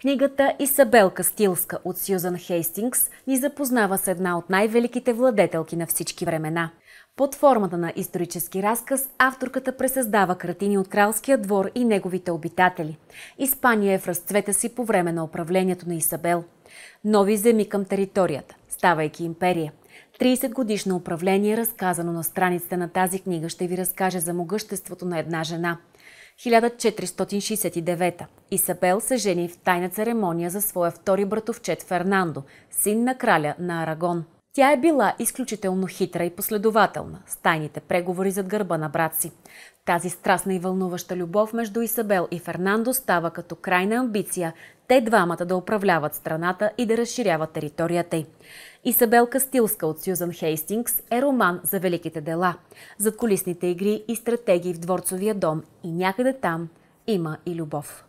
Книгата Исабел Кастилска от Сюзан Хейстингс ни запознава с една от най-великите владетелки на всички времена. Под формата на исторически разказ авторката пресъздава картини от кралския двор и неговите обитатели. Испания е в разцвета си по време на управлението на Исабел. Нови земи към територията, ставайки империя. 30 годишно управление, разказано на страниците на тази книга, ще ви разкаже за могъществото на една жена – 1469. Исабел се жени в тайна церемония за своя втори братовчет Фернандо, син на краля на Арагон. Тя е била изключително хитра и последователна с тайните преговори зад гърба на брат си. Тази страстна и вълнуваща любов между Исабел и Фернандо става като крайна амбиция те двамата да управляват страната и да разширяват територията й. Исабел Кастилска от Сюзан Хейстингс е роман за великите дела, за колисните игри и стратегии в дворцовия дом и някъде там има и любов.